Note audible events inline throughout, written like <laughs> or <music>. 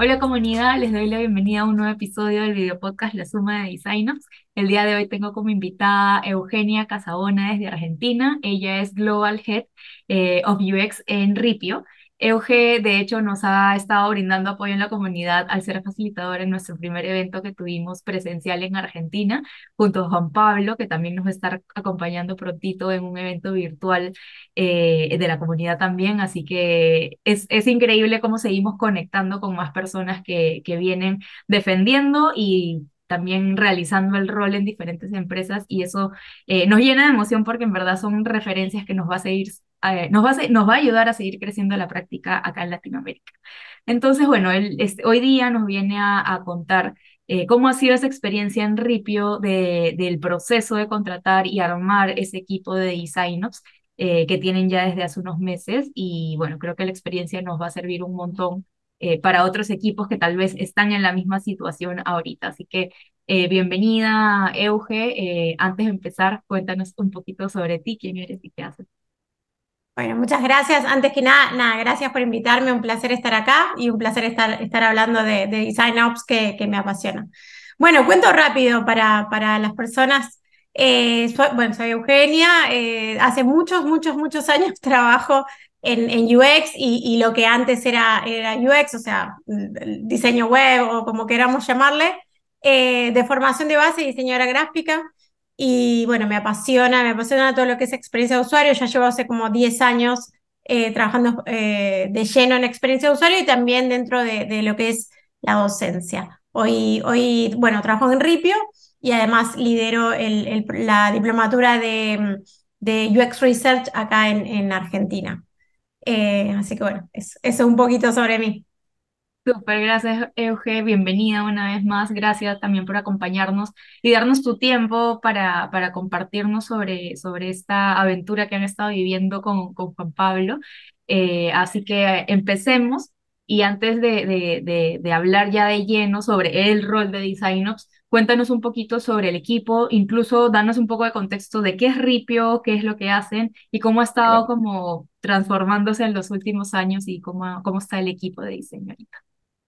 Hola comunidad, les doy la bienvenida a un nuevo episodio del video podcast La Suma de Designers. El día de hoy tengo como invitada Eugenia Casabona desde Argentina. Ella es Global Head eh, of UX en Ripio Euge, de hecho, nos ha estado brindando apoyo en la comunidad al ser facilitador en nuestro primer evento que tuvimos presencial en Argentina, junto a Juan Pablo, que también nos va a estar acompañando prontito en un evento virtual eh, de la comunidad también. Así que es, increíble cómo seguimos conectando con más personas que, que vienen defendiendo y también realizando el rol en diferentes empresas y eso eh, nos llena de emoción porque en verdad son referencias que nos va a seguir nos, va a, nos va a ayudar a seguir creciendo la práctica acá en Latinoamérica. Entonces, bueno, él este, hoy día nos viene a, contar eh, cómo ha sido esa experiencia en Ripio de, del proceso de contratar y armar ese equipo de designers eh, que tienen ya desde hace unos meses. Y bueno, creo que la experiencia nos va a servir un montón eh, para otros equipos que tal vez están en la misma situación ahorita. Así que bienvenida, Euge. antes de empezar, cuéntanos un poquito sobre ti, quién eres y qué haces. Bueno, muchas gracias. Antes que nada, nada, gracias por invitarme. Un placer estar acá y un placer estar, estar hablando de, Design Ops que, me apasiona. Bueno, cuento rápido para, para las personas. Eh, bueno, soy Eugenia. Eh, hace muchos, muchos, muchos años <laughs> trabajo en, UX y, lo que antes era, era UX, o sea, diseño web o como queramos llamarle, eh, de formación de base, diseñadora gráfica. Y bueno, me apasiona, me apasiona todo lo que es experiencia de usuario. Ya llevo hace como 10 años eh, trabajando eh, de lleno en experiencia de usuario y también dentro de, lo que es la docencia. Hoy, hoy, bueno, trabajo en Ripio y además lidero la diplomatura de, UX Research acá en, en Argentina. Eh, así que bueno, eso, es un poquito sobre mí. Súper, gracias Euge, bienvenida una vez más, gracias también por acompañarnos y darnos tu tiempo para, para compartirnos sobre, sobre esta aventura que han estado viviendo con, con Juan Pablo. Eh, así que empecemos y antes de, de, de, hablar ya de lleno sobre el rol de DesignOps, cuéntanos un poquito sobre el equipo, incluso danos un poco de contexto de qué es Ripio, qué es lo que hacen y cómo ha estado como transformándose en los últimos años y cómo, cómo está el equipo de diseño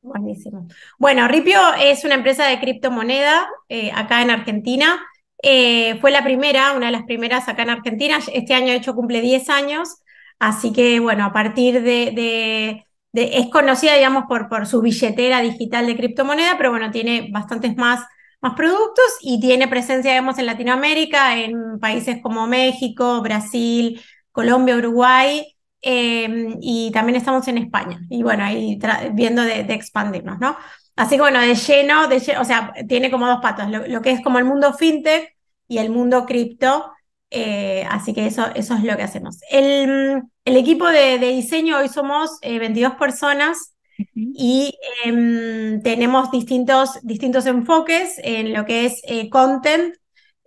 Buenísimo. Bueno, Ripio es una empresa de criptomoneda eh, acá en Argentina. Eh, fue la primera, una de las primeras acá en Argentina. Este año, de hecho, cumple 10 años. Así que, bueno, a partir de, es conocida, digamos, por, por su billetera digital de criptomoneda, pero bueno, tiene bastantes más, más productos y tiene presencia, digamos, en Latinoamérica, en países como México, Brasil, Colombia, Uruguay. Em, y también estamos en España. Y bueno, ahí viendo de, expandirnos, ¿no? Así que bueno, de lleno, de o sea, tiene como dos patas, lo, que es como el mundo fintech y el mundo cripto. Eh, así que eso, eso es lo que hacemos. El, equipo de, diseño, hoy somos 22 eh, personas y em, tenemos distintos, distintos enfoques en lo que es eh, content,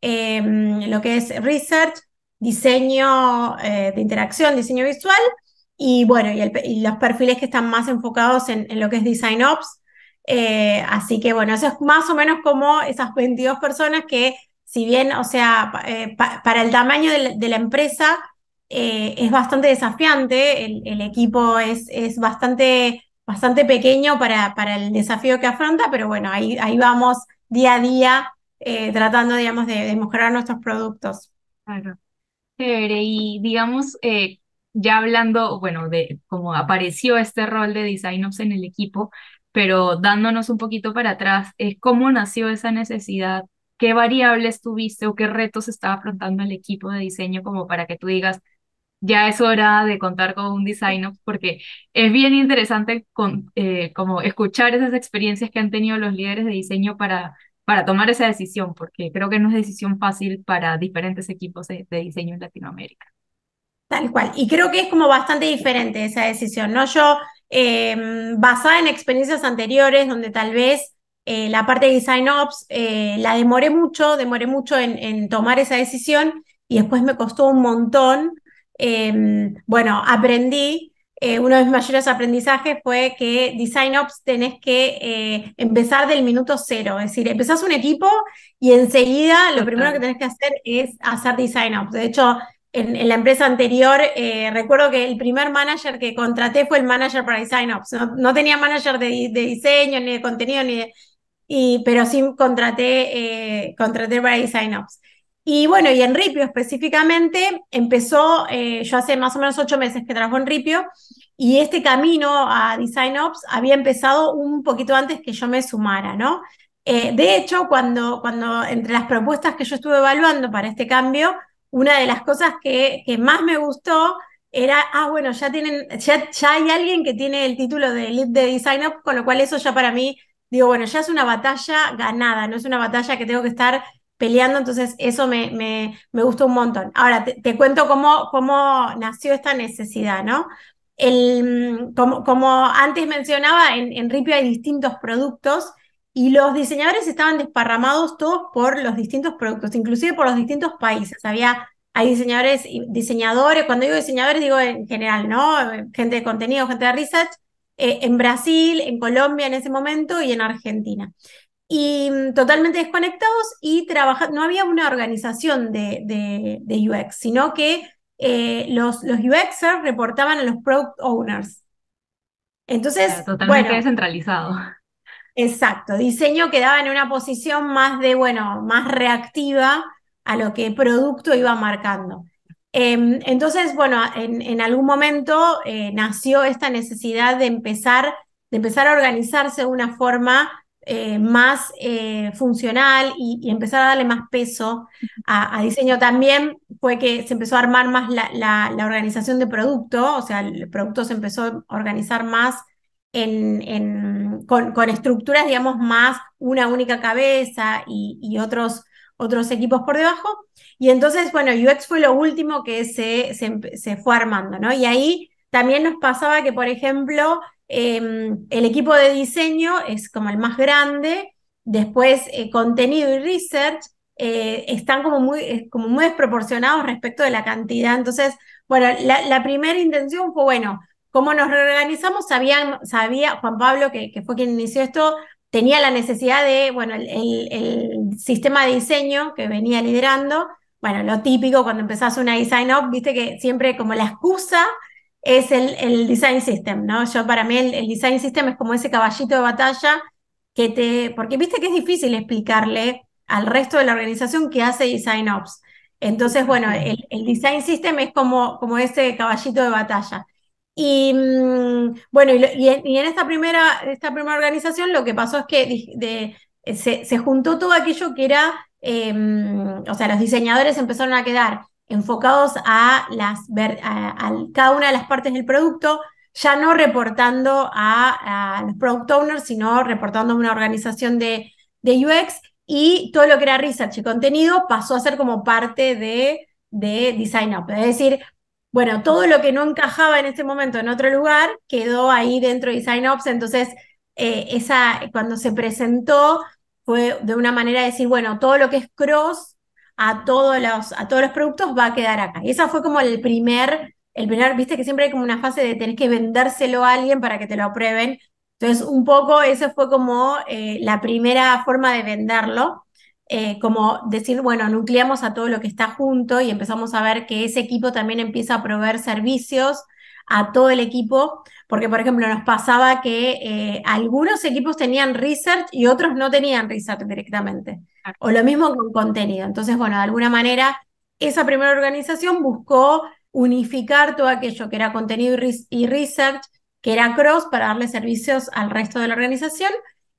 em, lo que es research, diseño eh, de interacción, diseño visual, y bueno, y, los perfiles que están más enfocados en, lo que es Design Ops. Eh, así que bueno, eso es más o menos como esas 22 personas que, si bien, o sea, eh, para el tamaño de la, empresa es bastante desafiante, el, equipo es, es bastante, bastante, pequeño para, para el desafío que afronta, pero bueno, ahí, ahí vamos día a día tratando, digamos, de, mejorar nuestros productos. Claro. Y digamos, eh, ya hablando, bueno, de cómo apareció este rol de design en el equipo, pero dándonos un poquito para atrás, es cómo nació esa necesidad, qué variables tuviste o qué retos estaba afrontando el equipo de diseño como para que tú digas, ya es hora de contar con un design porque es bien interesante con, eh, como escuchar esas experiencias que han tenido los líderes de diseño para para tomar esa decisión, porque creo que no es decisión fácil para diferentes equipos de, diseño en Latinoamérica. Tal cual. Y creo que es como bastante diferente esa decisión, ¿no? Yo, em, basada en experiencias anteriores, donde tal vez eh, la parte de design ops eh, la demoré mucho, demoré mucho en, en, tomar esa decisión y después me costó un montón. Em, bueno, aprendí eh, uno de mis mayores aprendizajes fue que Design Ops tenés que eh, empezar del minuto cero, es decir, empezás un equipo y enseguida lo primero que tenés que hacer es hacer Design Ops. De hecho, en, la empresa anterior eh, recuerdo que el primer manager que contraté fue el manager para Design Ops. No, tenía manager de, diseño, ni de contenido, ni pero sí contraté, contraté para Design Ops. Y bueno, y en Ripio específicamente empezó, eh, yo hace más o menos ocho meses que trabajo en Ripio, y este camino a Design Ops había empezado un poquito antes que yo me sumara, ¿no? Eh, de hecho, cuando, cuando entre las propuestas que yo estuve evaluando para este cambio, una de las cosas que, más me gustó era, ah, bueno, ya, tienen, ya hay alguien que tiene el título de lead de Design Ops, con lo cual eso ya para mí, digo, bueno, ya es una batalla ganada, no es una batalla que tengo que estar peleando, entonces eso me, me, me gustó un montón. Ahora, te, cuento cómo, cómo nació esta necesidad, ¿no? El, mm, como, como antes mencionaba, en, en hay distintos productos y los diseñadores estaban desparramados todos por los distintos productos, inclusive por los distintos países. Había hay diseñadores, diseñadores, cuando digo diseñadores digo en general, ¿no? Gente de contenido, gente de research, eh, en Brasil, en Colombia en ese momento y en Argentina y mm, totalmente desconectados y trabaja, no había una organización de, de, UX, sino que eh, los, los UXers reportaban a los product owners. Entonces, totalmente descentralizado. Exacto, diseño quedaba en una posición más de, bueno, más reactiva a lo que producto iba marcando. Em, entonces, bueno, en, algún momento eh, nació esta necesidad de empezar, de empezar a organizarse de una forma eh, más eh, funcional y, empezar a darle más peso a, diseño. También fue que se empezó a armar más la, organización de producto, o sea, el producto se empezó a organizar más en, con, estructuras, digamos, más una única cabeza y, otros, otros equipos por debajo. Y entonces, bueno, UX fue lo último que se, se, se, fue armando, ¿no? Y ahí también nos pasaba que, por ejemplo, Em, el equipo de diseño es como el más grande, después eh, contenido y research eh, están como muy, como muy desproporcionados respecto de la cantidad. Entonces, bueno, la, primera intención fue, bueno, cómo nos reorganizamos, sabían, sabía Juan Pablo, que, que, fue quien inició esto, tenía la necesidad de, bueno, el, el, el sistema de diseño que venía liderando, bueno, lo típico cuando empezás una design up, viste que siempre como la excusa es el, el, design system, ¿no? Yo para mí el, design system es como ese caballito de batalla que te, porque viste que es difícil explicarle al resto de la organización que hace design ops. Entonces, bueno, el, design system es como, como ese caballito de batalla. Y mm, bueno, y, en esta primera, esta primera organización lo que pasó es que se, juntó todo aquello que era, eh, o sea, los diseñadores empezaron a quedar enfocados a, las, cada una de las partes del producto, ya no reportando a, los product owners, sino reportando a una organización de, UX y todo lo que era research y contenido pasó a ser como parte de, de Design Es decir, bueno, todo lo que no encajaba en este momento en otro lugar quedó ahí dentro de Design Ops. Entonces, eh, esa, cuando se presentó fue de una manera de decir, bueno, todo lo que es cross a todos los, a todos los productos va a quedar acá. Y esa fue como el primer, el primer, viste que siempre hay como una fase de tener que vendérselo a alguien para que te lo aprueben. Entonces, un poco esa fue como eh, la primera forma de venderlo, eh, como decir, bueno, nucleamos a todo lo que está junto y empezamos a ver que ese equipo también empieza a proveer servicios a todo el equipo, porque por ejemplo nos pasaba que eh, algunos equipos tenían research y otros no tenían research directamente. O lo mismo con contenido. Entonces, bueno, de alguna manera, esa primera organización buscó unificar todo aquello que era contenido y research, que era cross, para darle servicios al resto de la organización.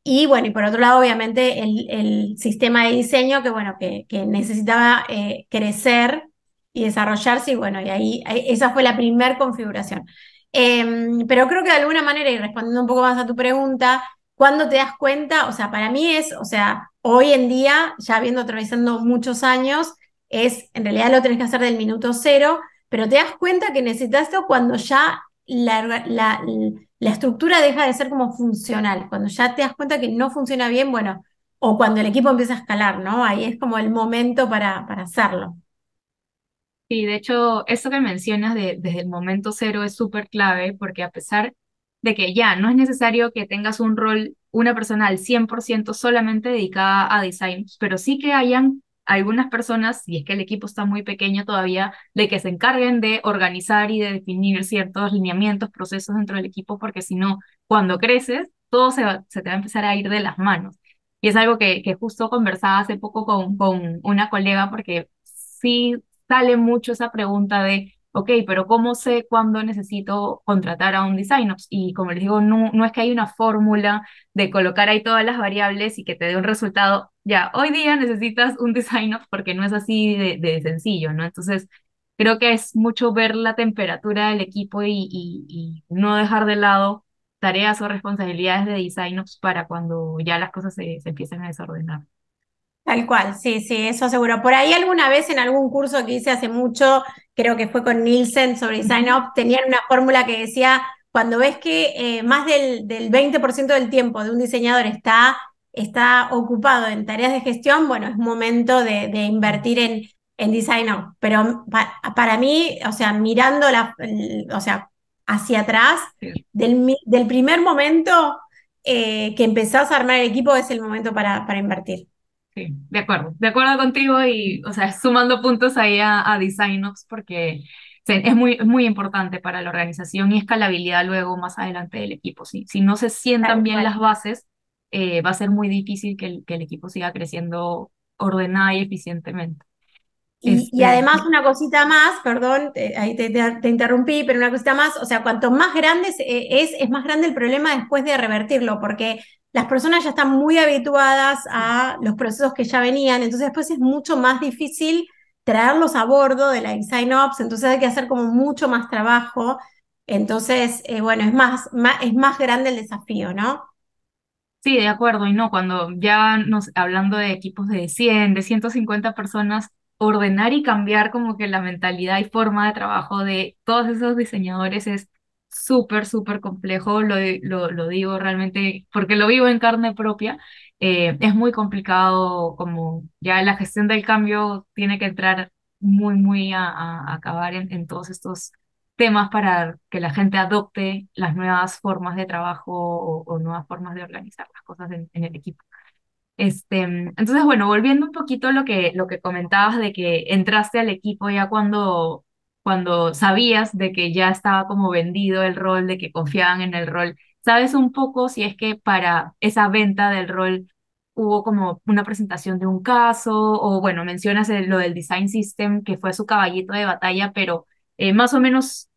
Y bueno, y por otro lado, obviamente, el, sistema de diseño que, bueno, que, necesitaba eh, crecer y desarrollarse. Y bueno, y ahí, esa fue la primera configuración. Em, pero creo que de alguna manera, y respondiendo un poco más a tu pregunta, cuando te das cuenta, o sea, para mí es, o sea, hoy en día, ya viendo atravesando muchos años, es, en realidad lo tenés que hacer del minuto cero, pero te das cuenta que necesitas esto cuando ya la, la, estructura deja de ser como funcional, cuando ya te das cuenta que no funciona bien, bueno, o cuando el equipo empieza a escalar, ¿no? Ahí es como el momento para, para hacerlo. Sí, de hecho, eso que mencionas de, desde el momento cero es súper clave porque a pesar de que ya no es necesario que tengas un rol una persona al 100% solamente dedicada a design, pero sí que hayan algunas personas, y es que el equipo está muy pequeño todavía, de que se encarguen de organizar y de definir ciertos lineamientos, procesos dentro del equipo, porque si no, cuando creces, todo se, se te va a empezar a ir de las manos. Y es algo que, justo conversaba hace poco con, con una colega, porque sí sale mucho esa pregunta de ok, pero ¿cómo sé cuándo necesito contratar a un design ops? Y como les digo, no, no es que hay una fórmula de colocar ahí todas las variables y que te dé un resultado. Ya, hoy día necesitas un design ops porque no es así de, sencillo, ¿no? Entonces, creo que es mucho ver la temperatura del equipo y, no dejar de lado tareas o responsabilidades de design ops para cuando ya las cosas se, se empiezan a desordenar. Tal cual, sí, sí, eso seguro. Por ahí alguna vez en algún curso que hice hace mucho, creo que fue con Nielsen sobre Design Up, tenían una fórmula que decía, cuando ves que eh, más del, 20% del tiempo de un diseñador está, está ocupado en tareas de gestión, bueno, es momento de, invertir en, en Design Up. Pero para mí, o sea, mirando la, o sea, hacia atrás, del, del primer momento eh, que empezás a armar el equipo es el momento para, para invertir. Sí, de acuerdo, de acuerdo contigo y, o sea, sumando puntos ahí a, a DesignOps porque es muy, muy importante para la organización y escalabilidad luego más adelante del equipo. Si, si no se sientan bien las bases, eh, va a ser muy difícil que el, que el equipo siga creciendo ordenada y eficientemente. Y, este, además una cosita más, perdón, ahí te, interrumpí, pero una cosita más, o sea, cuanto más grande e, es, es más grande el problema después de revertirlo, porque las personas ya están muy habituadas a mm. los procesos que ya venían, entonces después es mucho más difícil traerlos a bordo de la design ops, entonces hay que hacer como mucho más trabajo, entonces, eh, bueno, es más, es más grande el desafío, ¿no? Sí, de acuerdo, y no, cuando ya nos, hablando de equipos de 100, de 150 personas, ordenar y cambiar como que la mentalidad y forma de trabajo de todos esos diseñadores es súper, súper complejo, lo, lo, lo, digo realmente porque lo vivo en carne propia. Eh, es muy complicado, como ya la gestión del cambio tiene que entrar muy, muy a, acabar en, todos estos temas para que la gente adopte las nuevas formas de trabajo o, nuevas formas de organizar las cosas en, el equipo. Este, entonces, bueno, volviendo un poquito a lo que, lo que comentabas de que entraste al equipo ya cuando cuando sabías de que ya estaba como vendido el rol, de que confiaban en el rol. ¿Sabes un poco si es que para esa venta del rol hubo como una presentación de un caso o bueno, mencionas lo del design system que fue su caballito de batalla, pero eh, más o menos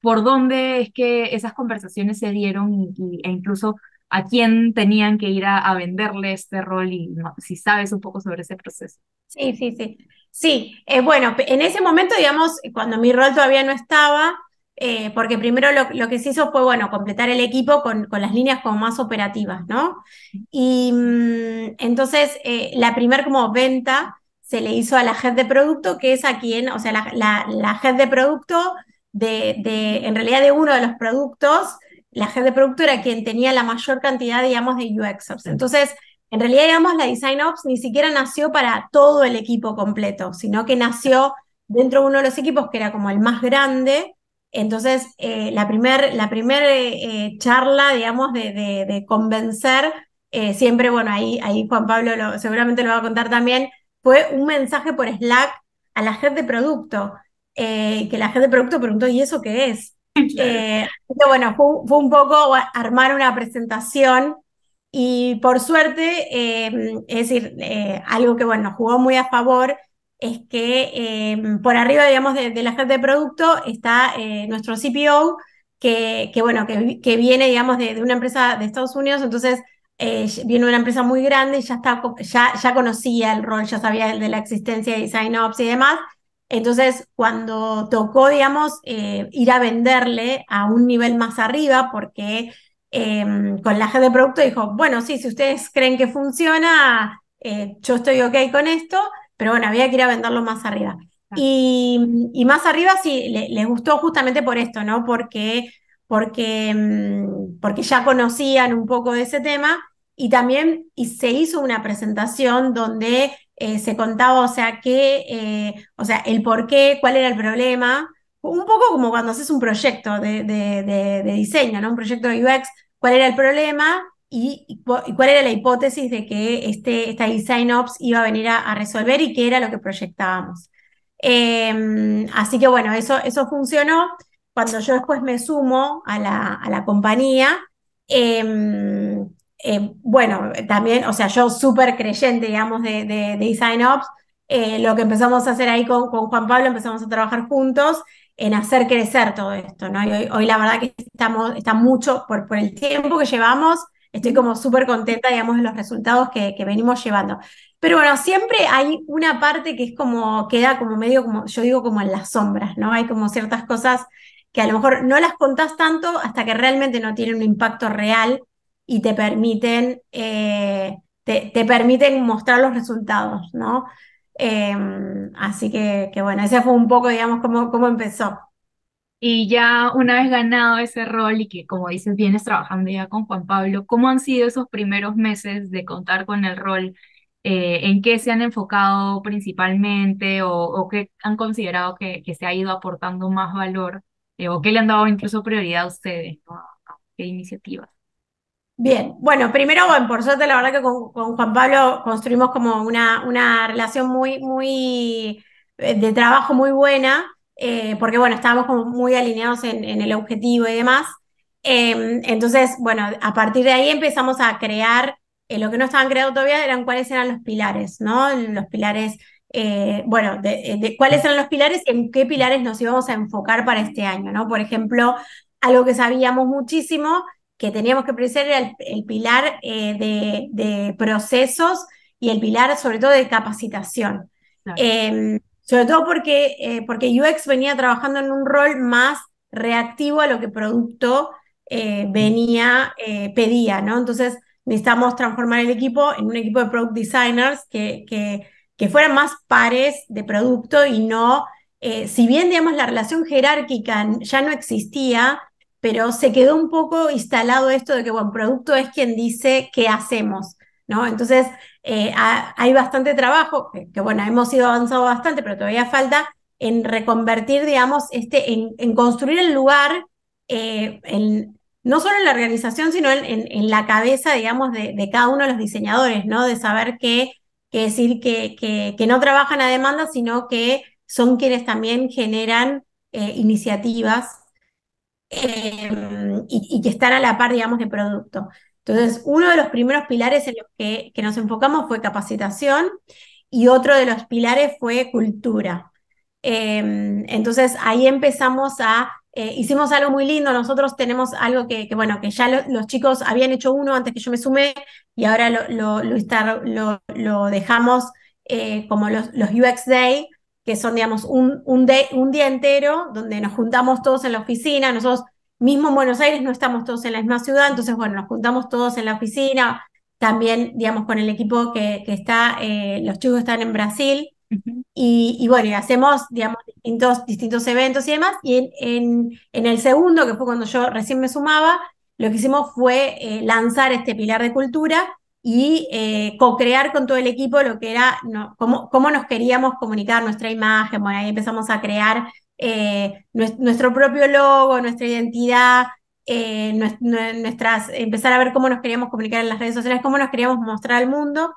por dónde es que esas conversaciones se dieron e incluso a quién tenían que ir a, venderle este rol y si sabes un poco sobre ese proceso. Sí, sí, sí. Sí, eh, bueno, en ese momento, digamos, cuando mi rol todavía no estaba, eh, porque primero lo, que se hizo fue, bueno, completar el equipo con, las líneas como más operativas, ¿no? Y mm, entonces, eh, la primer como venta se le hizo a la head de producto, que es a quien, o sea, la, la, de producto, de, en realidad de uno de los productos, la head de producto era quien tenía la mayor cantidad, digamos, de UXOps. Entonces, en realidad, digamos, la Design Ops ni siquiera nació para todo el equipo completo, sino que nació dentro de uno de los equipos que era como el más grande. Entonces, la eh, primera la primer, eh, charla, digamos, de, convencer, eh, siempre, bueno, ahí, ahí Juan Pablo seguramente lo va a contar también, fue un mensaje por Slack a la gente de producto, que la gente de producto preguntó, ¿y eso qué es? bueno, fue un poco armar una presentación y por suerte, em, es decir, eh, algo que bueno, jugó muy a favor es que em, por arriba, digamos, de, la gente de producto está eh, nuestro CPO, que, que bueno, que, que, viene, digamos, de, una empresa de Estados Unidos, entonces eh, viene una empresa muy grande y ya, está, ya, ya conocía el rol, ya sabía de la existencia de Design Ops y demás. Entonces, cuando tocó, digamos, ir a venderle a un nivel más arriba, porque Em, con la gente de producto dijo, bueno, sí, si ustedes creen que funciona, eh, yo estoy ok con esto, pero bueno, había que ir a venderlo más arriba. Y, más arriba sí, les gustó justamente por esto, ¿no? Porque, porque, em, porque ya conocían un poco de ese tema y también y se hizo una presentación donde eh, se contaba, o sea, que, eh, o sea, el por qué, cuál era el problema, un poco como cuando haces un proyecto de, de diseño, ¿no? Un proyecto de UX, cuál era el problema y, cuál era la hipótesis de que este, esta design ops iba a venir a, resolver y qué era lo que proyectábamos. Em, así que bueno, eso, eso funcionó. Cuando yo después me sumo a la, a la compañía, em, em, bueno, también, o sea, yo súper creyente, digamos, de, Design Ops, eh, lo que empezamos a hacer ahí con, con, Juan Pablo, empezamos a trabajar juntos en hacer crecer todo esto, ¿no? Y hoy, la verdad que estamos, está mucho, por, por el tiempo que llevamos, estoy como súper contenta, digamos, de los resultados que, venimos llevando. Pero bueno, siempre hay una parte que es como, queda como medio, como yo digo, como en las sombras, ¿no? Hay como ciertas cosas que a lo mejor no las contás tanto hasta que realmente no tienen un impacto real y te permiten, eh, te, te, permiten mostrar los resultados, ¿no? Em, así que, que, bueno, ese fue un poco, digamos, cómo, cómo empezó. Y ya una vez ganado ese rol y que, como dices, vienes trabajando ya con Juan Pablo, ¿cómo han sido esos primeros meses de contar con el rol? Eh, ¿En qué se han enfocado principalmente o, qué han considerado que, se ha ido aportando más valor eh, o qué le han dado incluso prioridad a ustedes? ¿Qué iniciativas? Bien, bueno, primero, bueno, por suerte, la verdad que con, Juan Pablo construimos como una, una, relación muy, muy eh, de trabajo muy buena, eh, porque bueno, estábamos como muy alineados en, el objetivo y demás. Em, entonces, bueno, a partir de ahí empezamos a crear, eh, lo que no estaban creados todavía eran cuáles eran los pilares, ¿no? Los pilares, bueno, de, de, cuáles eran los pilares y en qué pilares nos íbamos a enfocar para este año, ¿no? Por ejemplo, algo que sabíamos muchísimo que teníamos que preservar era el, pilar eh, de, procesos y el pilar sobre todo de capacitación. Em, sobre todo porque, eh, UX venía trabajando en un rol más reactivo a lo que producto eh, venía, pedía, ¿no? Entonces necesitamos transformar el equipo en un equipo de product designers que, que, que fueran más pares de producto y no, si bien, digamos, la relación jerárquica ya no existía, pero se quedó un poco instalado esto de que, bueno, producto es quien dice qué hacemos, ¿no? Entonces, eh, hay bastante trabajo, que, bueno, hemos ido avanzando bastante, pero todavía falta en reconvertir, digamos, este, en, construir el lugar, eh, no solo en la organización, sino en, la cabeza, digamos, de, de, cada uno de los diseñadores, ¿no? De saber que, que decir que, que, no trabajan a demanda, sino que son quienes también generan eh, iniciativas Em, y, que están a la par, digamos, de producto. Entonces, uno de los primeros pilares en los que, nos enfocamos fue capacitación y otro de los pilares fue cultura. Em, entonces, ahí empezamos a... Eh, hicimos algo muy lindo, nosotros tenemos algo que, bueno, que ya los chicos habían hecho uno antes que yo me sumé y ahora lo, lo, dejamos eh, como los, los UX Day, que son, digamos, un, un, un día entero donde nos juntamos todos en la oficina, nosotros mismo en Buenos Aires no estamos todos en la misma ciudad, entonces, bueno, nos juntamos todos en la oficina, también, digamos, con el equipo que, está, eh, los chicos están en Brasil, y, bueno, y hacemos, digamos, distintos, distintos eventos y demás, y en, en, el segundo, que fue cuando yo recién me sumaba, lo que hicimos fue eh, lanzar este pilar de cultura, y eh, co-crear con todo el equipo lo que era, cómo, cómo, nos queríamos comunicar, nuestra imagen. Bueno, ahí empezamos a crear eh, nuestro propio logo, nuestra identidad, eh, nuestras, empezar a ver cómo nos queríamos comunicar en las redes sociales, cómo nos queríamos mostrar al mundo.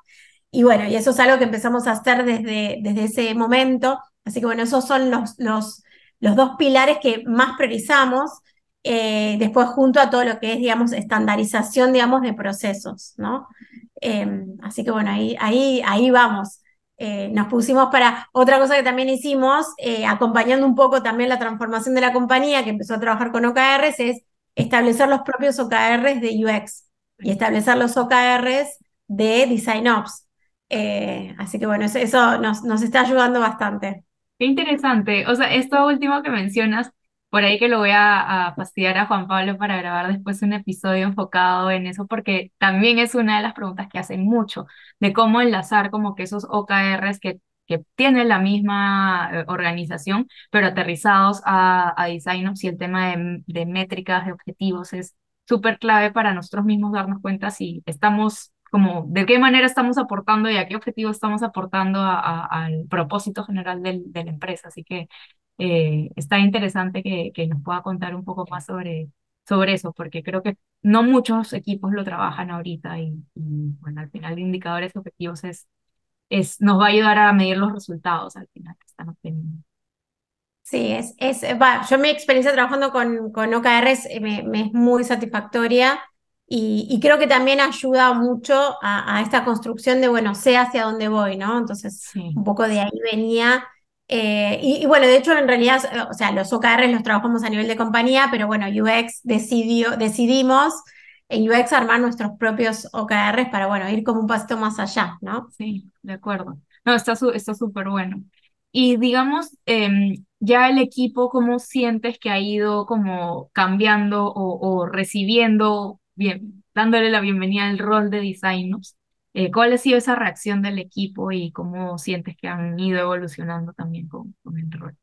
Y bueno, y eso es algo que empezamos a hacer desde, desde ese momento. Así que bueno, esos son los, los, los dos pilares que más priorizamos. después junto a todo lo que es, digamos, estandarización, digamos, de procesos, ¿no? Em, así que bueno, ahí, ahí, ahí vamos. Eh, nos pusimos para otra cosa que también hicimos, eh, acompañando un poco también la transformación de la compañía que empezó a trabajar con OKRs, es establecer los propios OKRs de UX y establecer los OKRs de Design Ops. Eh, así que bueno, eso, nos, nos, está ayudando bastante. Qué interesante. O sea, esto último que mencionas por ahí que lo voy a, a fastidiar a Juan Pablo para grabar después un episodio enfocado en eso, porque también es una de las preguntas que hacen mucho, de cómo enlazar como que esos OKRs que, que tienen la misma eh, organización, pero aterrizados a, a si el tema de, métricas, de objetivos, es súper clave para nosotros mismos darnos cuenta si estamos como de qué manera estamos aportando y a qué objetivo estamos aportando al propósito general de la empresa. Así que eh, está interesante que, que, nos pueda contar un poco más sobre, sobre eso, porque creo que no muchos equipos lo trabajan ahorita y, bueno, al final de indicadores objetivos es, es, nos va a ayudar a medir los resultados al final que están obteniendo. Sí, es, es, yo mi experiencia trabajando con, con OKR eh, me, es muy satisfactoria y, y, creo que también ayuda mucho a, esta construcción de, bueno, sé hacia dónde voy, ¿no? Entonces, un poco de ahí venía eh, y, bueno, de hecho, en realidad, eh, o sea, los OKR los trabajamos a nivel de compañía, pero bueno, UX decidió, decidimos en UX armar nuestros propios OKRs para, bueno, ir como un pasito más allá, ¿no? Sí, de acuerdo. No, está súper está bueno. Y digamos, em, ya el equipo, ¿cómo sientes que ha ido como cambiando o, recibiendo, bien, dándole la bienvenida al rol de designers? Eh, ¿Cuál ha sido esa reacción del equipo y cómo sientes que han ido evolucionando también con, el rol?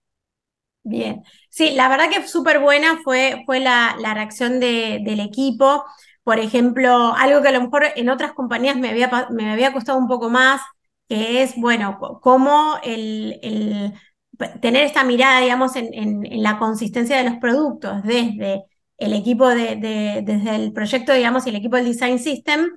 Bien, sí, la verdad que súper buena fue, fue la, reacción del equipo. Por ejemplo, algo que a lo mejor en otras compañías me había, me había costado un poco más, que es, bueno, cómo el, tener esta mirada, digamos, en, la consistencia de los productos desde el equipo desde el proyecto, digamos, y el equipo del Design System,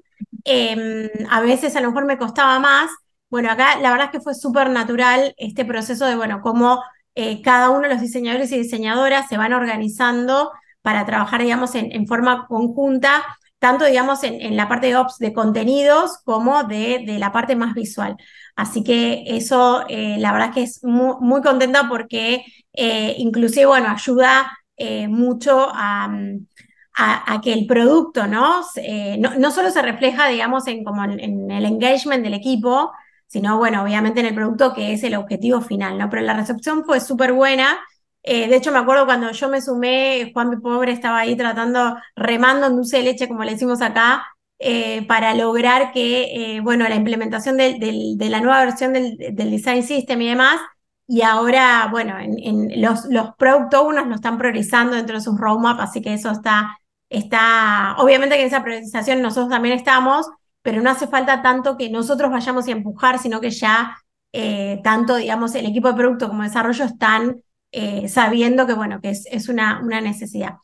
Em, a veces a lo mejor me costaba más. Bueno, acá la verdad es que fue súper natural este proceso de, bueno, cómo eh, cada uno de los diseñadores y diseñadoras se van organizando para trabajar, digamos, en, forma conjunta, tanto, digamos, en, la parte de ops de contenidos como de, la parte más visual. Así que eso, eh, la verdad es que es muy, contenta porque eh, inclusive, bueno, ayuda mucho a... Mm, a, que el producto, eh, ¿no? ¿no? solo se refleja, digamos, en, como en, el engagement del equipo, sino, bueno, obviamente en el producto que es el objetivo final, ¿no? Pero la recepción fue súper buena. Eh, de hecho, me acuerdo cuando yo me sumé, Juan mi pobre estaba ahí tratando, remando en dulce de leche, como le decimos acá, eh, para lograr que, bueno, la implementación de, la nueva versión del, del, Design System y demás y ahora, bueno, en, los, los product owners lo están priorizando dentro de sus roadmap, así que eso está, está, obviamente que en esa priorización nosotros también estamos, pero no hace falta tanto que nosotros vayamos a empujar, sino que ya eh, tanto, digamos, el equipo de producto como desarrollo están eh, sabiendo que, bueno, que es, una, una necesidad.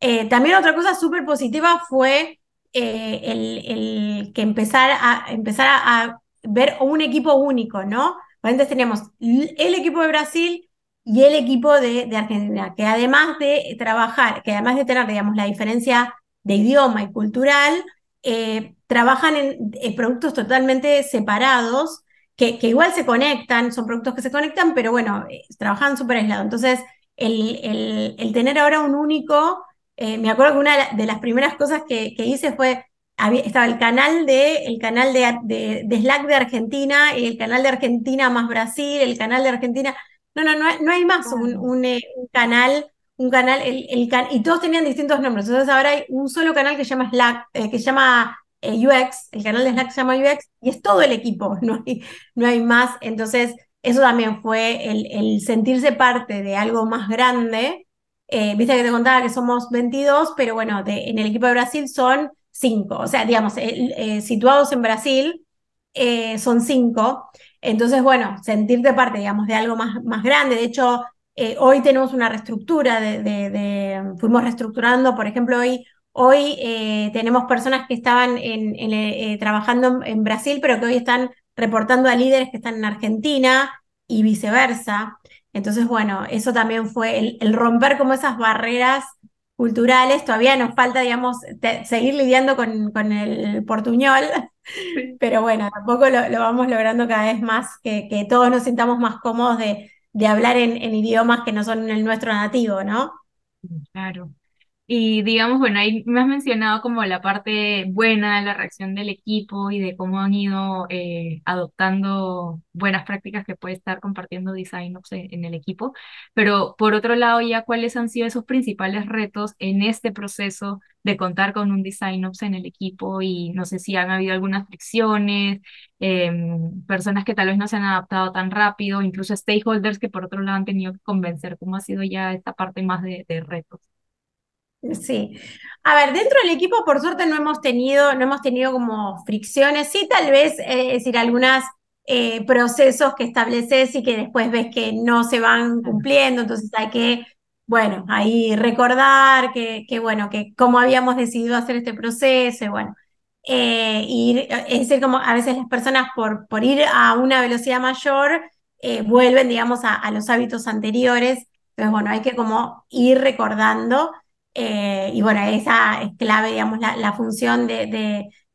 Eh, también otra cosa súper positiva fue el, que empezar a, empezar a ver un equipo único, ¿no? Entonces tenemos el equipo de Brasil y el equipo de, Argentina, que además de trabajar, que además de tener, digamos, la diferencia de idioma y cultural, eh, trabajan en, productos totalmente separados, que, igual se conectan, son productos que se conectan, pero bueno, eh, trabajan súper aislados. Entonces, el, tener ahora un único, eh, me acuerdo que una de las primeras cosas que hice fue estaba el canal de, el canal de, Slack de Argentina, el canal de Argentina más Brasil, el canal de Argentina. No, no, no, no hay más un, eh, un, canal, un canal, el, y todos tenían distintos nombres. Entonces ahora hay un solo canal que se llama Slack, eh, que se llama eh, UX, el canal de Slack se llama UX, y es todo el equipo, <laughs> no hay, no hay más. Entonces, eso también fue el, sentirse parte de algo más grande. Viste que te contaba que somos 22, pero bueno, de, en el equipo de Brasil son cinco, o sea, digamos, eh, situados en Brasil eh, son cinco, entonces, bueno, sentirte parte, digamos, de algo más, más grande, de hecho, eh, hoy tenemos una reestructura, de, fuimos reestructurando, por ejemplo, hoy, hoy tenemos personas que estaban en, trabajando en Brasil, pero que hoy están reportando a líderes que están en Argentina y viceversa. Entonces, bueno, eso también fue el romper como esas barreras culturales, todavía nos falta, digamos, seguir lidiando con, con, el portuñol, <laughs> pero bueno, tampoco lo, vamos logrando cada vez más, que, todos nos sintamos más cómodos de, de hablar en, en idiomas que no son el nuestro nativo, ¿no? Claro, y digamos, bueno, ahí me has mencionado como la parte buena, de la reacción del equipo y de cómo han ido eh, adoptando buenas prácticas que puede estar compartiendo DesignOps en, en el equipo. Pero por otro lado, ya cuáles han sido esos principales retos en este proceso de contar con un DesignOps en el equipo y no sé si han habido algunas fricciones, em, personas que tal vez no se han adaptado tan rápido, incluso stakeholders que por otro lado han tenido que convencer. ¿Cómo ha sido ya esta parte más de retos? Sí. A ver, dentro del equipo, por suerte, no hemos tenido, no hemos tenido como fricciones. Sí, tal vez, eh, es decir, algunos eh, procesos que estableces y que después ves que no se van cumpliendo, entonces hay que, bueno, ahí recordar que, bueno, que cómo habíamos decidido hacer este proceso, bueno. y, eh, decir, como a veces las personas por, por ir a una velocidad mayor vuelven, digamos, a, a, los hábitos anteriores. Entonces, bueno, hay que como ir recordando eh, y bueno, esa es clave, digamos, la, función de,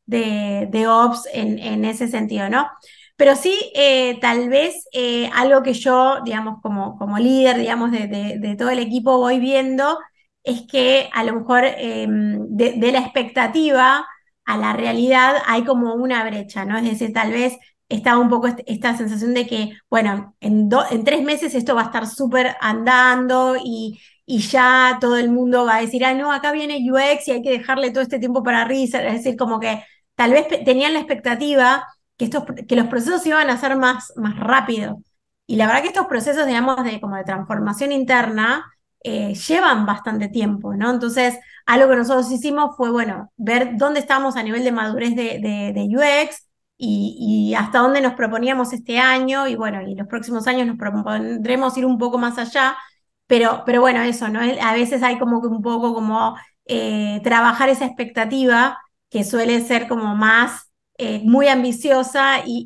de, de, Ops en, en, ese sentido, ¿no? Pero sí, eh, tal vez eh, algo que yo, digamos, como, como líder, digamos, de, todo el equipo voy viendo es que a lo mejor em, de, la expectativa a la realidad hay como una brecha, ¿no? Es decir, tal vez está un poco esta sensación de que, bueno, en, en tres meses esto va a estar súper andando y, y ya todo el mundo va a decir, ah, no, acá viene UX y hay que dejarle todo este tiempo para risa Es decir, como que tal vez tenían la expectativa que, estos, que los procesos iban a ser más, más rápidos. Y la verdad que estos procesos, digamos, de, como de transformación interna, eh, llevan bastante tiempo, ¿no? Entonces, algo que nosotros hicimos fue, bueno, ver dónde estábamos a nivel de madurez de, de, UX y, y, hasta dónde nos proponíamos este año y bueno, y los próximos años nos propondremos ir un poco más allá, pero, bueno, eso, ¿no? A veces hay como que un poco como eh, trabajar esa expectativa que suele ser como más eh, muy ambiciosa y,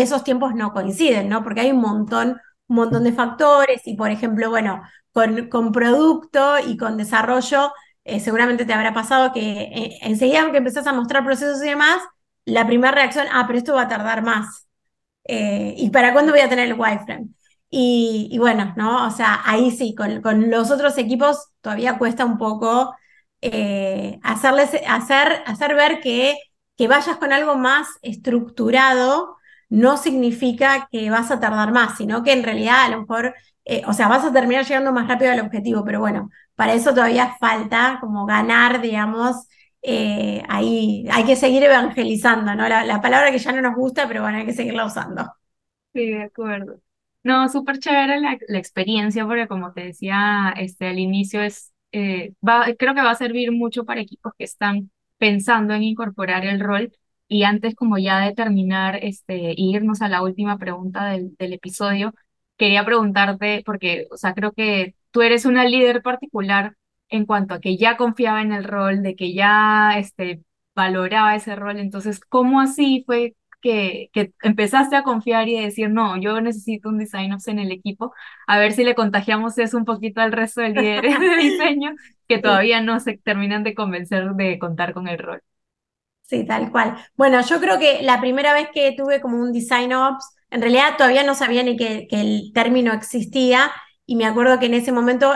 esos tiempos no coinciden, ¿no? Porque hay un montón, un montón de factores y, por ejemplo, bueno, con, con producto y con desarrollo, eh, seguramente te habrá pasado que enseguida que empezás a mostrar procesos y demás, la primera reacción, ah, pero esto va a tardar más. ¿Y para cuándo voy a tener el wireframe? Y, bueno, ¿no? O sea, ahí sí, con, los otros equipos todavía cuesta un poco eh, hacerles, hacer, hacer ver que, que vayas con algo más estructurado no significa que vas a tardar más, sino que en realidad a lo mejor, eh, o sea, vas a terminar llegando más rápido al objetivo, pero bueno, para eso todavía falta como ganar, digamos, eh, ahí hay que seguir evangelizando, ¿no? La, la palabra que ya no nos gusta, pero bueno, hay que seguirla usando. Sí, de acuerdo. No, súper chévere la, experiencia, porque como te decía este, al inicio, es, eh, va, creo que va a servir mucho para equipos que están pensando en incorporar el rol. Y antes, como ya de terminar este, irnos a la última pregunta del, episodio, quería preguntarte, porque, o sea, creo que tú eres una líder particular en cuanto a que ya confiaba en el rol, de que ya este, valoraba ese rol. Entonces, ¿cómo así fue que, empezaste a confiar y a decir, no, yo necesito un design ops en el equipo, a ver si le contagiamos eso un poquito al resto del líder de diseño, que todavía no se terminan de convencer de contar con el rol. Sí, tal cual. Bueno, yo creo que la primera vez que tuve como un design ops, en realidad todavía no sabía ni que, el término existía. Y me acuerdo que en ese momento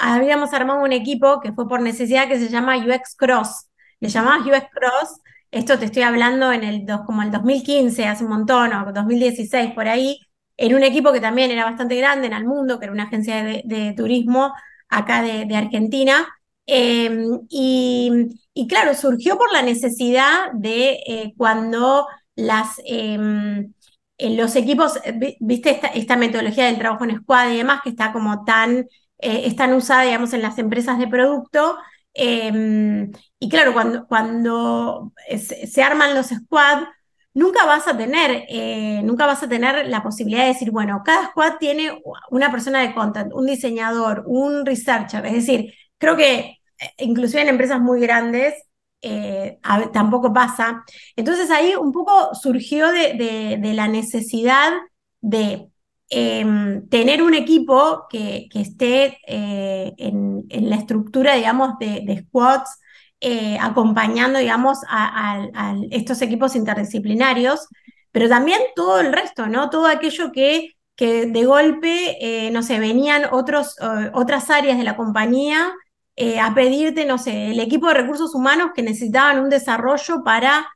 habíamos armado un equipo que fue por necesidad que se llama UX Cross. Le llamaba UX Cross esto te estoy hablando en el, como el 2015, hace un montón, o 2016 por ahí, en un equipo que también era bastante grande en el mundo, que era una agencia de, turismo acá de, Argentina. Em, y, claro, surgió por la necesidad de eh, cuando las, em, los equipos, eh, viste esta, metodología del trabajo en squad y demás, que está como tan, eh, es tan usada, digamos, en las empresas de producto, eh, y claro, cuando, cuando eh, se arman los squads, nunca vas a tener, eh, nunca vas a tener la posibilidad de decir, bueno, cada squad tiene una persona de content, un diseñador, un researcher. Es decir, creo que eh, inclusive en empresas muy grandes tampoco pasa. Entonces ahí un poco surgió de, la necesidad de em, tener un equipo que, esté en, la estructura, digamos, de squads eh, acompañando, digamos, a, estos equipos interdisciplinarios, pero también todo el resto, ¿no? Todo aquello que, que de golpe, eh, no sé, venían otros, eh, otras áreas de la compañía a pedirte, no sé, el equipo de recursos humanos que necesitaban un desarrollo para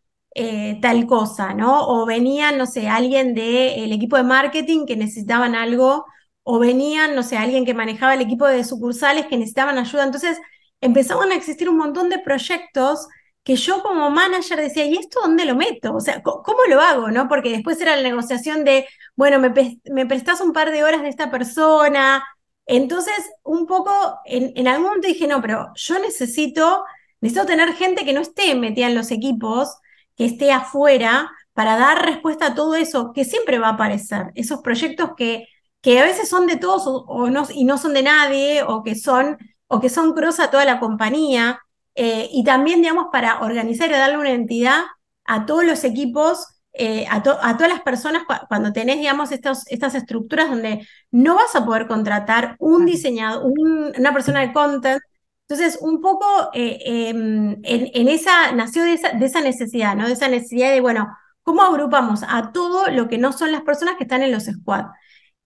tal cosa, ¿no? O venían, no sé, alguien del equipo de marketing que necesitaban algo, o venían, no sé, alguien que manejaba el equipo de sucursales que necesitaban ayuda. Entonces, empezaban a existir un montón de proyectos que yo como manager decía, ¿y esto dónde lo meto? O sea, ¿cómo lo hago? ¿No? Porque después era la negociación de, bueno, me, me prestas un par de horas de esta persona. Entonces, un poco, en, algún momento dije, no, pero yo necesito, necesito tener gente que no esté metida en los equipos, que esté afuera, para dar respuesta a todo eso, que siempre va a aparecer. Esos proyectos que, que a veces son de todos no, y no son de nadie, o que son o que son cross a toda la compañía, eh, y también, digamos, para organizar y darle una entidad a todos los equipos, eh, a, todas las personas, cuando tenés, digamos, estos, estas estructuras donde no vas a poder contratar un diseñador, una persona de content. Entonces, un poco eh, em, en, esa, nació de esa, de esa necesidad, ¿no? De esa necesidad de, bueno, ¿cómo agrupamos a todo lo que no son las personas que están en los squads?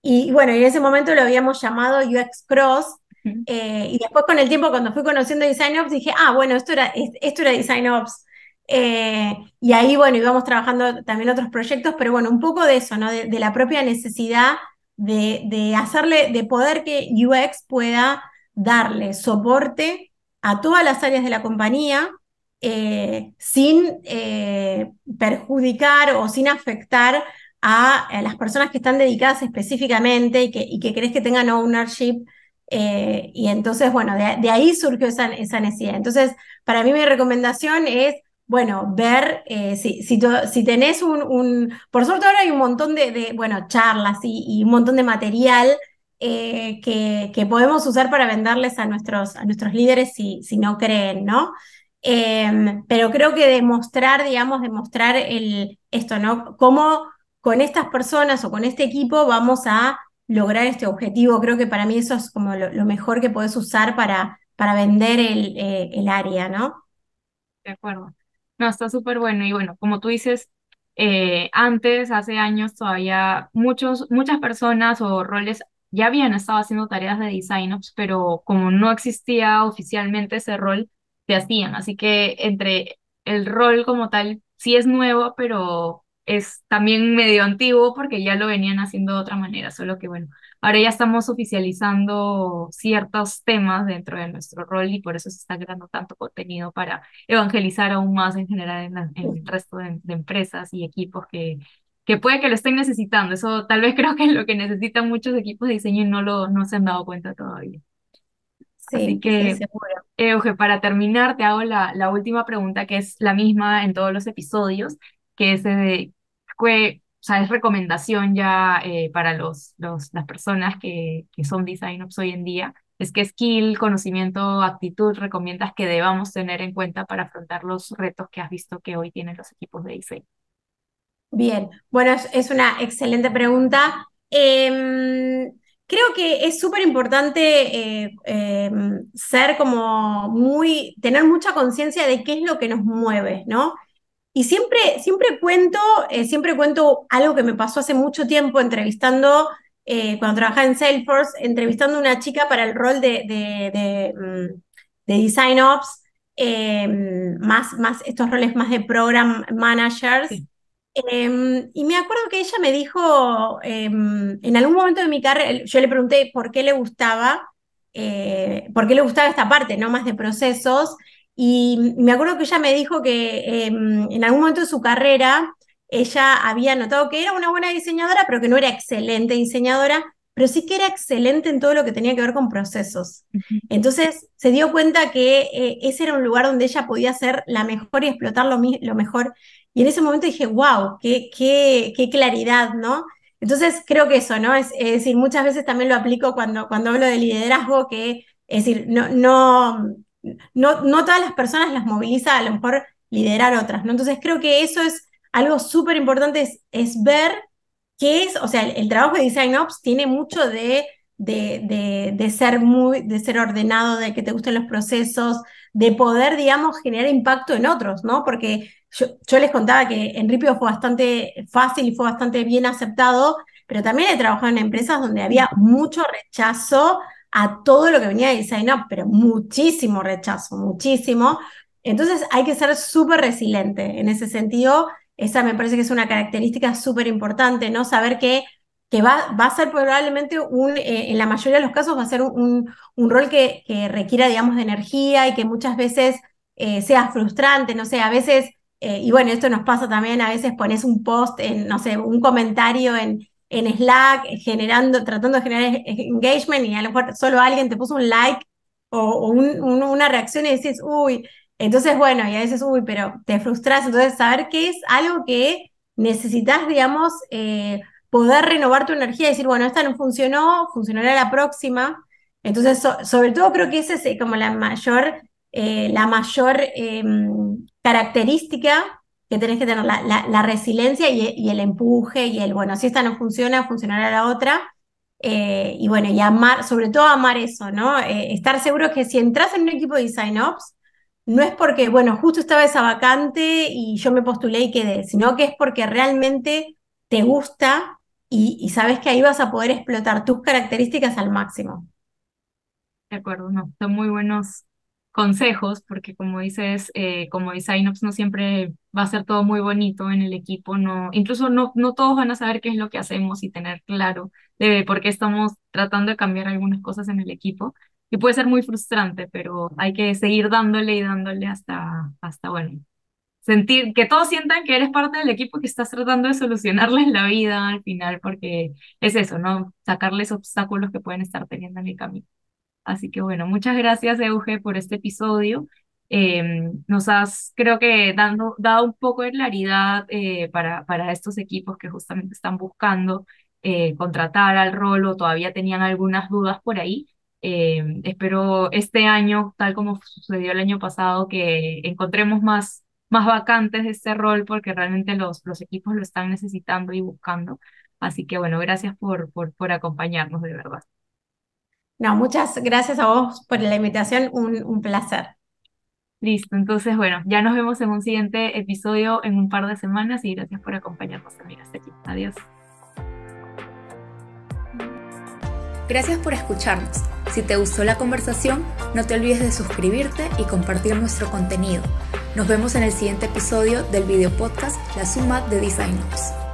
Y bueno, en ese momento lo habíamos llamado UX Cross, eh, y después con el tiempo, cuando fui conociendo Design Ops, dije, ah, bueno, esto era, esto era Design Ops. Eh, y ahí, bueno, íbamos trabajando también otros proyectos, pero bueno, un poco de eso, De, la propia necesidad de, hacerle, de poder que UX pueda darle soporte a todas las áreas de la compañía eh, sin perjudicar o sin afectar a, las personas que están dedicadas específicamente y que, y que crees que tengan ownership eh, y entonces, bueno, de, ahí surgió esa, necesidad. Entonces, para mí mi recomendación es, bueno, ver eh, si, si, tenés un, Por suerte ahora hay un montón de, bueno, charlas y, un montón de material eh, que, que, podemos usar para venderles a nuestros, a nuestros líderes si, si no creen, ¿no? Em, pero creo que demostrar, digamos, demostrar el, esto, ¿no? Cómo con estas personas o con este equipo vamos a lograr este objetivo. Creo que para mí eso es como lo, mejor que puedes usar para, para vender el, eh, el, área, ¿no? De acuerdo. No, está súper bueno. Y bueno, como tú dices, eh, antes, hace años, todavía muchos, muchas personas o roles ya habían estado haciendo tareas de design ops, pero como no existía oficialmente ese rol, se hacían. Así que entre el rol como tal, sí es nuevo, pero es también medio antiguo porque ya lo venían haciendo de otra manera, solo que bueno, ahora ya estamos oficializando ciertos temas dentro de nuestro rol y por eso se está creando tanto contenido para evangelizar aún más en general en, el resto de, empresas y equipos que, que puede que lo estén necesitando. Eso tal vez <laughs> creo que es lo que necesitan muchos equipos de diseño y no, lo, no se han dado cuenta todavía. Así que, sí, Euge, para terminar, te hago la, la última pregunta que es la misma en todos los episodios, que es de o es recomendación ya eh, para los, los, las personas que, son design hoy en día, es que skill, conocimiento, actitud recomiendas que debamos tener en cuenta para afrontar los retos que has visto que hoy tienen los equipos de diseño. Bien, bueno, es una excelente pregunta. Em, creo que es súper importante eh, em, ser como muy, tener mucha conciencia de qué es lo que nos mueve, ¿no? Y siempre, siempre cuento, eh, siempre cuento algo que me pasó hace mucho tiempo entrevistando, eh, cuando trabajaba en Salesforce, entrevistando a una chica para el rol de, de, mm, Design Ops, em, más, más estos roles más de Program Managers. Em, y me acuerdo que ella me dijo, em, en algún momento de mi carrera, yo le pregunté por qué le gustaba, eh, por qué le gustaba esta parte, no más de procesos, y me acuerdo que ella me dijo que em, en algún momento de su carrera ella había notado que era una buena diseñadora, pero que no era excelente diseñadora, pero sí que era excelente en todo lo que tenía que ver con procesos. Entonces se dio cuenta que eh, ese era un lugar donde ella podía ser la mejor y explotar lo, mejor. Y en ese momento dije, wow, qué, qué, qué claridad, ¿no? Entonces creo que eso, ¿no? Es, decir, muchas veces también lo aplico cuando, cuando hablo de liderazgo, que es decir, no, no no, todas las personas las moviliza a lo mejor liderar otras, ¿no? Entonces creo que eso es algo súper importante, es, ver qué es, o sea, el, trabajo de Design Ops tiene mucho de, de, ser muy, de ser ordenado, de que te gusten los procesos, de poder, digamos, generar impacto en otros, ¿no? Porque yo, yo les contaba que en Ripio fue bastante fácil y fue bastante bien aceptado, pero también he trabajado en empresas donde había mucho rechazo a todo lo que venía de Design pero muchísimo rechazo, muchísimo. Entonces hay que ser súper resiliente. En ese sentido, esa me parece que es una característica súper importante, ¿no? Saber que, que va, va a ser probablemente un, eh, en la mayoría de los casos va a ser un, un, rol que, que, requiera, digamos, de energía y que muchas veces eh, sea frustrante, no sé, a veces, eh, y bueno, esto nos pasa también, a veces pones un post, en, no sé, un comentario en, en Slack, generando, tratando de generar engagement y a lo mejor solo alguien te puso un like o, una reacción y dices uy, entonces bueno, y a veces, uy, pero te frustras, entonces saber que es algo que necesitas, digamos, eh, poder renovar tu energía y decir, bueno, esta no funcionó, funcionará la próxima. Entonces, sobre todo creo que esa es eh, como la mayor, eh, la mayor em, característica que tenés que tener la, resiliencia y, el empuje y el, bueno, si esta no funciona, funcionará la otra. Eh, y bueno, y amar, sobre todo amar eso, ¿no? Eh, estar seguro que si entras en un equipo de Design Ops, no es porque, bueno, justo estaba esa vacante y yo me postulé y quedé, sino que es porque realmente te gusta y, sabes que ahí vas a poder explotar tus características al máximo. De acuerdo, no, son muy buenos consejos, porque como dices, eh, como como ops no siempre va a ser todo muy bonito en el equipo, no, incluso no, no todos van a saber qué es lo que hacemos y tener claro de por qué estamos tratando de cambiar algunas cosas en el equipo. Y puede ser muy frustrante, pero hay que seguir dándole y dándole hasta, hasta bueno, sentir que todos sientan que eres parte del equipo que estás tratando de solucionarles la vida al final, porque es eso, ¿no? Sacarles obstáculos que pueden estar teniendo en el camino. Así que bueno, muchas gracias Euge por este episodio. Em, nos has, creo que, dando, dado un poco de claridad eh, para, para estos equipos que justamente están buscando eh, contratar al rol o todavía tenían algunas dudas por ahí. Em, espero este año, tal como sucedió el año pasado, que encontremos más, más vacantes de este rol porque realmente los, los equipos lo están necesitando y buscando. Así que bueno, gracias por, por, por acompañarnos de verdad. No, muchas gracias a vos por la invitación, un, placer. Listo, entonces bueno, ya nos vemos en un siguiente episodio en un par de semanas y gracias por acompañarnos, amigas, aquí. Adiós. Gracias por escucharnos. Si te gustó la conversación, no te olvides de suscribirte y compartir nuestro contenido. Nos vemos en el siguiente episodio del video podcast La Suma de Design Ops.